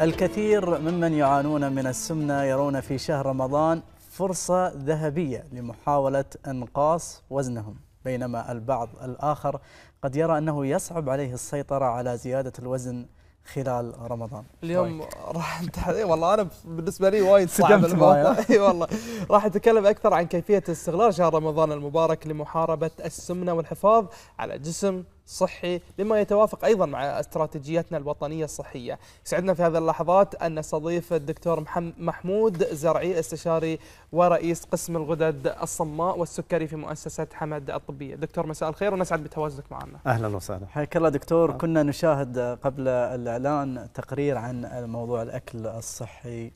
الكثير ممن يعانون من السمنة يرون في شهر رمضان فرصة ذهبية لمحاولة انقاص وزنهم بينما البعض الآخر قد يرى أنه يصعب عليه السيطرة على زيادة الوزن خلال رمضان اليوم راح نتحدث والله انا بالنسبه لي وايد صعب الموضوع اي والله راح اتكلم اكثر عن كيفيه استغلال شهر رمضان المبارك لمحاربه السمنه والحفاظ على جسم صحي لما يتوافق أيضا مع استراتيجيتنا الوطنية الصحية سعدنا في هذه اللحظات أن نستضيف الدكتور محمود زرعي استشاري ورئيس قسم الغدد الصماء والسكري في مؤسسة حمد الطبية دكتور مساء الخير ونسعد بتواجدك معنا أهلا وسهلا حياك الله دكتور نعم. كنا نشاهد قبل الإعلان تقرير عن موضوع الأكل الصحي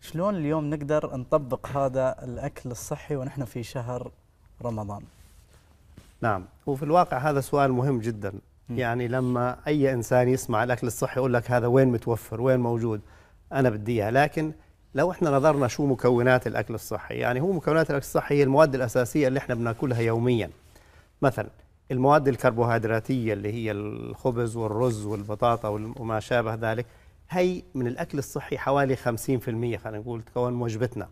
شلون اليوم نقدر نطبق هذا الأكل الصحي ونحن في شهر رمضان نعم وفي الواقع هذا سؤال مهم جدا مم. يعني لما أي إنسان يسمع الأكل الصحي يقول لك هذا وين متوفر وين موجود أنا بدي إياه لكن لو احنا نظرنا شو مكونات الأكل الصحي يعني هو مكونات الأكل الصحي هي المواد الأساسية اللي احنا بناكلها يوميا مثلا المواد الكربوهيدراتية اللي هي الخبز والرز والبطاطا وما شابه ذلك هي من الأكل الصحي حوالي 50% خلينا نقول تكون وجبتنا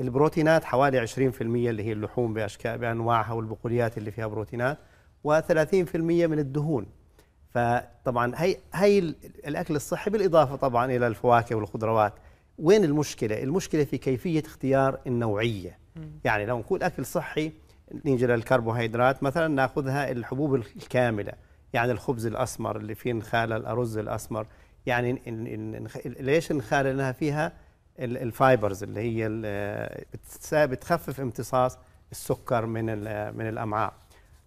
البروتينات حوالي 20% اللي هي اللحوم بأشكال بأنواعها والبقوليات اللي فيها بروتينات و30% من الدهون فطبعا هي هي الاكل الصحي بالاضافه طبعا الى الفواكه والخضروات وين المشكله المشكله في كيفيه اختيار النوعيه يعني لو نقول اكل صحي نيجي للكربوهيدرات مثلا ناخذها الحبوب الكامله يعني الخبز الاسمر اللي فيه نخاله الارز الاسمر يعني ليش نخاله لانها فيها الفايبرز اللي هي بتخفف امتصاص السكر من من الامعاء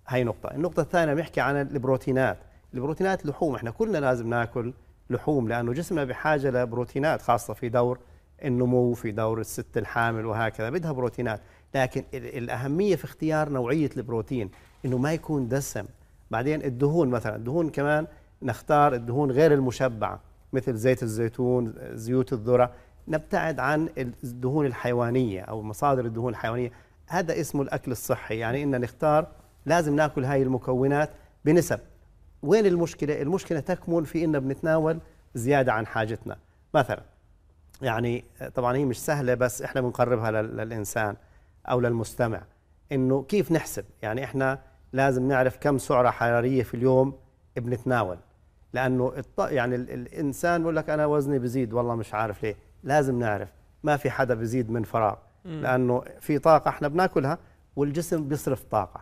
هاي نقطه النقطه الثانيه بنحكي عن البروتينات البروتينات لحوم احنا كلنا لازم ناكل لحوم لانه جسمنا بحاجه لبروتينات خاصه في دور النمو في دور الست الحامل وهكذا بدها بروتينات لكن الاهميه في اختيار نوعيه البروتين انه ما يكون دسم بعدين الدهون مثلا الدهون كمان نختار الدهون غير المشبعه مثل زيت الزيتون زيوت الذره نبتعد عن الدهون الحيوانية أو مصادر الدهون الحيوانية هذا اسمه الأكل الصحي يعني إن نختار لازم ناكل هاي المكونات بنسب وين المشكلة؟ المشكلة تكمن في إننا بنتناول زيادة عن حاجتنا مثلا يعني طبعا هي مش سهلة بس إحنا بنقربها للإنسان أو للمستمع إنه كيف نحسب يعني إحنا لازم نعرف كم سعرة حرارية في اليوم بنتناول لأنه يعني الإنسان بقول لك أنا وزني بزيد والله مش عارف ليه لازم نعرف ما في حدا بيزيد من فراغ لانه في طاقه احنا بناكلها والجسم بيصرف طاقه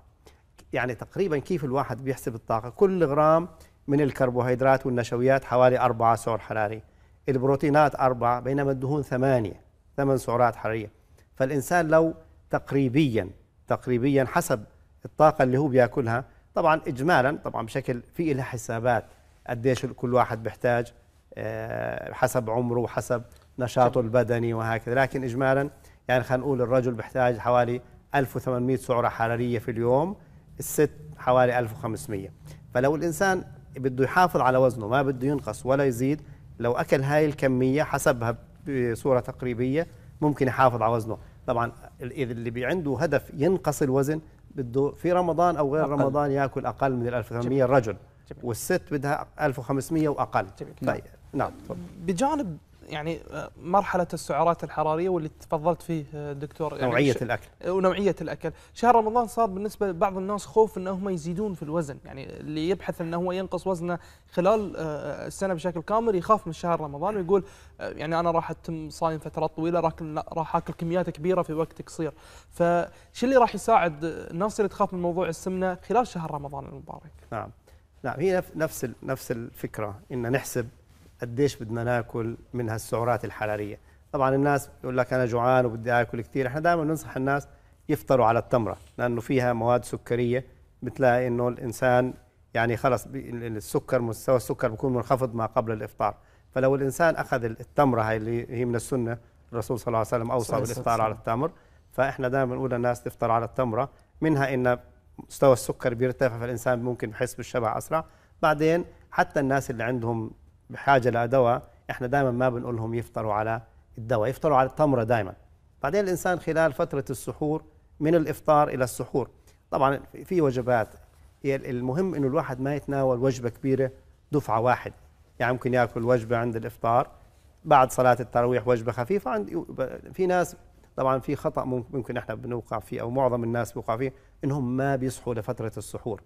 يعني تقريبا كيف الواحد بيحسب الطاقه كل غرام من الكربوهيدرات والنشويات حوالي أربعة سعر حراري البروتينات أربعة بينما الدهون ثمانية ثمان سعرات حرارية فالإنسان لو تقريبيا تقريبيا حسب الطاقة اللي هو بياكلها طبعا إجمالا طبعا بشكل في إلها حسابات قديش كل واحد بيحتاج آه، حسب عمره وحسب نشاطه البدني وهكذا لكن إجمالا يعني خلينا نقول الرجل بيحتاج حوالي 1800 سعرة حرارية في اليوم الست حوالي 1500 فلو الإنسان بده يحافظ على وزنه ما بده ينقص ولا يزيد لو أكل هاي الكمية حسبها بصورة تقريبية ممكن يحافظ على وزنه طبعا إذا اللي عنده هدف ينقص الوزن بده في رمضان أو غير أقل. رمضان يأكل أقل من ال 1800 الرجل والست بدها 1500 وأقل طيب نعم بجانب يعني آه، مرحلة السعرات الحرارية واللي تفضلت فيه آه، دكتور يعني نوعية ش... الأكل آه، ونوعية الأكل شهر رمضان صار بالنسبة لبعض الناس خوف أن هم يزيدون في الوزن يعني اللي يبحث أنه هو ينقص وزنه خلال السنة بشكل كامل يخاف من شهر رمضان ويقول يعني أنا راح أتم صايم فترة طويلة راح أكل كميات كبيرة في وقت قصير فش اللي راح يساعد الناس اللي تخاف من موضوع السمنة خلال شهر رمضان المبارك نعم نعم هي نفس نفس الفكرة إن نحسب قديش بدنا ناكل من هالسعرات الحراريه طبعا الناس بيقول لك انا جوعان وبدي اكل كثير احنا دائما ننصح الناس يفطروا على التمره لانه فيها مواد سكريه بتلاقي انه الانسان يعني خلص السكر مستوى السكر بيكون منخفض ما قبل الافطار فلو الانسان اخذ التمره هاي اللي هي من السنه الرسول صلى الله عليه وسلم اوصى بالافطار على التمر فاحنا دائما نقول للناس تفطر على التمره منها ان مستوى السكر بيرتفع فالانسان ممكن بحس بالشبع اسرع بعدين حتى الناس اللي عندهم بحاجه لدواء احنا دائما ما بنقولهم يفطروا على الدواء يفطروا على التمره دائما بعدين الانسان خلال فتره السحور من الافطار الى السحور طبعا في وجبات هي المهم انه الواحد ما يتناول وجبه كبيره دفعه واحد يعني ممكن ياكل وجبه عند الافطار بعد صلاه التراويح وجبه خفيفه عند في ناس طبعا في خطا ممكن احنا بنوقع فيه او معظم الناس بيوقع فيه انهم ما بيصحوا لفتره السحور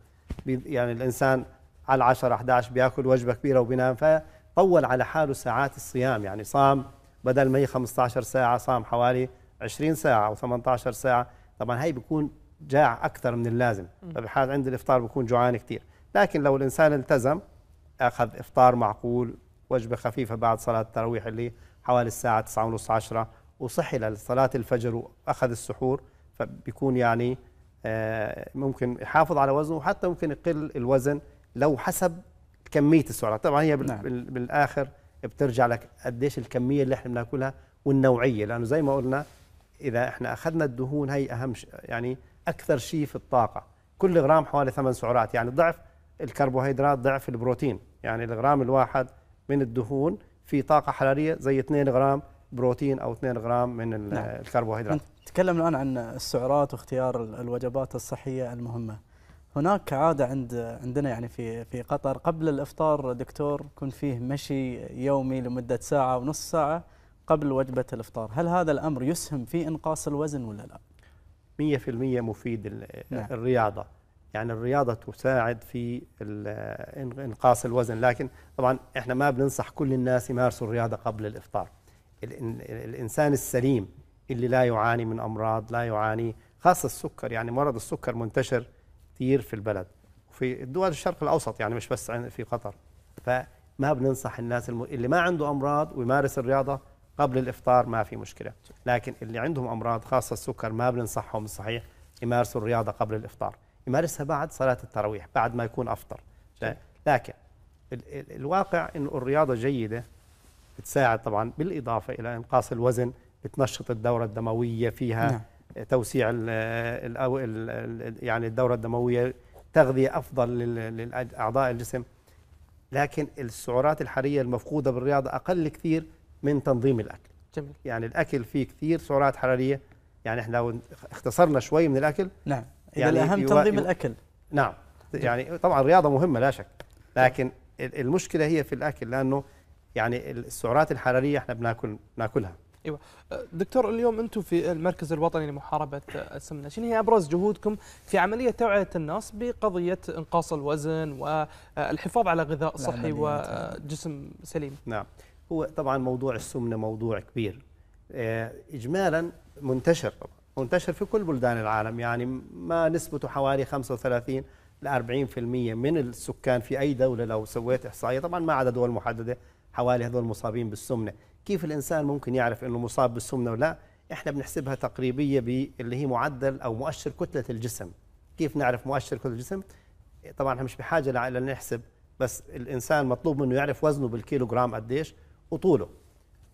يعني الانسان على 10 11 بياكل وجبه كبيره وبينام فطول على حاله ساعات الصيام يعني صام بدل ما هي 15 ساعه صام حوالي 20 ساعه او 18 ساعه طبعا هي بيكون جاع اكثر من اللازم فبحال عند الافطار بكون جوعان كثير لكن لو الانسان التزم اخذ افطار معقول وجبه خفيفه بعد صلاه التراويح اللي حوالي الساعه 9 ونص 10 وصحي لصلاه الفجر واخذ السحور فبيكون يعني آه، ممكن يحافظ على وزنه وحتى ممكن يقل الوزن لو حسب كميه السعرات طبعا هي نعم. بالاخر بترجع لك قديش الكميه اللي احنا بناكلها والنوعيه لانه زي ما قلنا اذا احنا اخذنا الدهون هي اهم يعني اكثر شيء في الطاقه كل غرام حوالي ثمان سعرات يعني ضعف الكربوهيدرات ضعف البروتين يعني الغرام الواحد من الدهون في طاقه حراريه زي 2 غرام بروتين او 2 غرام من نعم. الكربوهيدرات نتكلم الان عن السعرات واختيار الوجبات الصحيه المهمه هناك عادة عند عندنا يعني في في قطر قبل الافطار دكتور يكون فيه مشي يومي لمده ساعه ونص ساعه قبل وجبه الافطار، هل هذا الامر يسهم في انقاص الوزن ولا لا؟ 100% مفيد نعم. الرياضه، يعني الرياضه تساعد في انقاص الوزن، لكن طبعا احنا ما بننصح كل الناس يمارسوا الرياضه قبل الافطار. الانسان السليم اللي لا يعاني من امراض، لا يعاني خاصه السكر، يعني مرض السكر منتشر كثير في البلد وفي الدول الشرق الاوسط يعني مش بس في قطر فما بننصح الناس اللي ما عنده امراض ويمارس الرياضه قبل الافطار ما في مشكله لكن اللي عندهم امراض خاصه السكر ما بننصحهم صحيح يمارسوا الرياضه قبل الافطار يمارسها بعد صلاه التراويح بعد ما يكون افطر لكن الواقع انه الرياضه جيده بتساعد طبعا بالاضافه الى انقاص الوزن بتنشط الدوره الدمويه فيها نعم. توسيع ال الـ الـ يعني الدورة الدموية تغذية أفضل لأعضاء الجسم لكن السعرات الحرارية المفقودة بالرياضة أقل كثير من تنظيم الأكل جميل. يعني الأكل فيه كثير سعرات حرارية يعني احنا لو اختصرنا شوي من الأكل نعم إذا يعني الأهم تنظيم الأكل نعم جميل. يعني طبعا الرياضة مهمة لا شك لكن المشكلة هي في الأكل لأنه يعني السعرات الحرارية احنا بناكل بناكلها ايوه أه، دكتور اليوم انتم في المركز الوطني لمحاربه السمنه، شنو هي ابرز جهودكم في عمليه توعيه الناس بقضيه انقاص الوزن والحفاظ على غذاء صحي وجسم سليم؟ نعم، هو طبعا موضوع السمنه موضوع كبير. أه، اجمالا منتشر طبعا، منتشر في كل بلدان العالم، يعني ما نسبته حوالي 35 ل 40% من السكان في اي دوله لو سويت احصائيه، طبعا ما عدا دول محدده حوالي هذول مصابين بالسمنه. كيف الإنسان ممكن يعرف أنه مصاب بالسمنة ولا إحنا بنحسبها تقريبية باللي هي معدل أو مؤشر كتلة الجسم كيف نعرف مؤشر كتلة الجسم طبعا احنا مش بحاجة لنحسب بس الإنسان مطلوب منه يعرف وزنه بالكيلو جرام قديش وطوله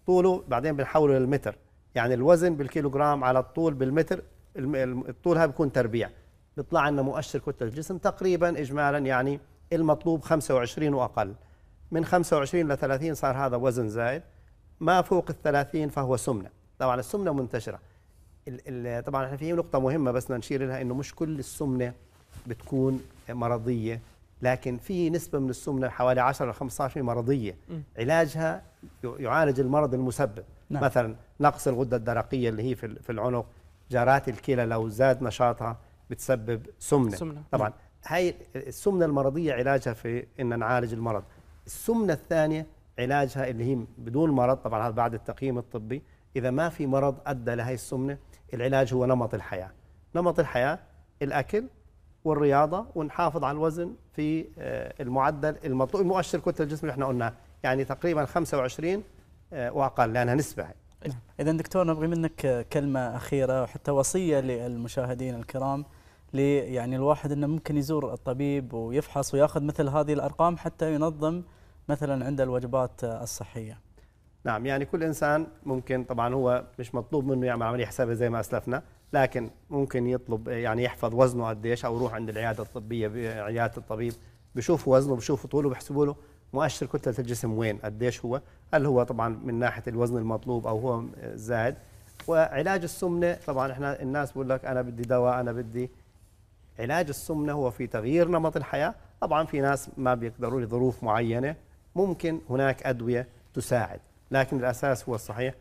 طوله بعدين بنحوله للمتر يعني الوزن بالكيلو جرام على الطول بالمتر الطول هذا بيكون تربيع بيطلع لنا مؤشر كتلة الجسم تقريبا إجمالا يعني المطلوب 25 وأقل من 25 ل 30 صار هذا وزن زائد ما فوق الثلاثين فهو سمنة طبعا السمنة منتشرة طبعا احنا في نقطة مهمة بس نشير لها انه مش كل السمنة بتكون مرضية لكن في نسبة من السمنة حوالي 10 ل 15% مرضية م. علاجها يعالج المرض المسبب نعم. مثلا نقص الغدة الدرقية اللي هي في العنق جارات الكلى لو زاد نشاطها بتسبب سمنة, سمنة. نعم. طبعا هاي السمنة المرضية علاجها في ان نعالج المرض السمنة الثانية علاجها اللي هي بدون مرض طبعا هذا بعد التقييم الطبي اذا ما في مرض ادى لهي السمنه العلاج هو نمط الحياه نمط الحياه الاكل والرياضه ونحافظ على الوزن في آه، المعدل المطلوب مؤشر كتله الجسم اللي احنا قلناه يعني تقريبا 25 آه، واقل لانها نسبه اذا دكتور نبغي منك كلمه اخيره وحتى وصيه للمشاهدين الكرام لي يعني الواحد انه ممكن يزور الطبيب ويفحص وياخذ مثل هذه الارقام حتى ينظم مثلا عند الوجبات الصحية نعم يعني كل إنسان ممكن طبعا هو مش مطلوب منه يعمل عملية حسابية زي ما أسلفنا لكن ممكن يطلب يعني يحفظ وزنه قديش أو يروح عند العيادة الطبية عيادة الطبيب بشوف وزنه بشوف طوله بيحسبوا له مؤشر كتلة الجسم وين قديش هو هل هو طبعا من ناحية الوزن المطلوب أو هو زائد وعلاج السمنة طبعا احنا الناس بقول لك أنا بدي دواء أنا بدي علاج السمنة هو في تغيير نمط الحياة طبعا في ناس ما بيقدروا لظروف معينة ممكن هناك أدوية تساعد لكن الأساس هو الصحيح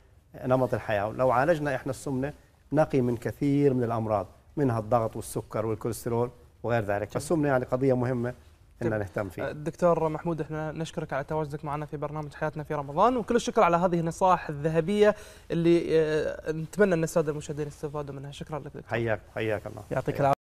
نمط الحياة لو عالجنا إحنا السمنة نقي من كثير من الأمراض منها الضغط والسكر والكوليسترول وغير ذلك فالسمنة يعني قضية مهمة أن طيب، نهتم فيها آه، دكتور محمود احنا نشكرك على تواجدك معنا في برنامج حياتنا في رمضان وكل الشكر على هذه النصائح الذهبية اللي آه، نتمنى أن السادة المشاهدين يستفادوا منها شكرا لك دكتور حياك حياك الله يعطيك العافية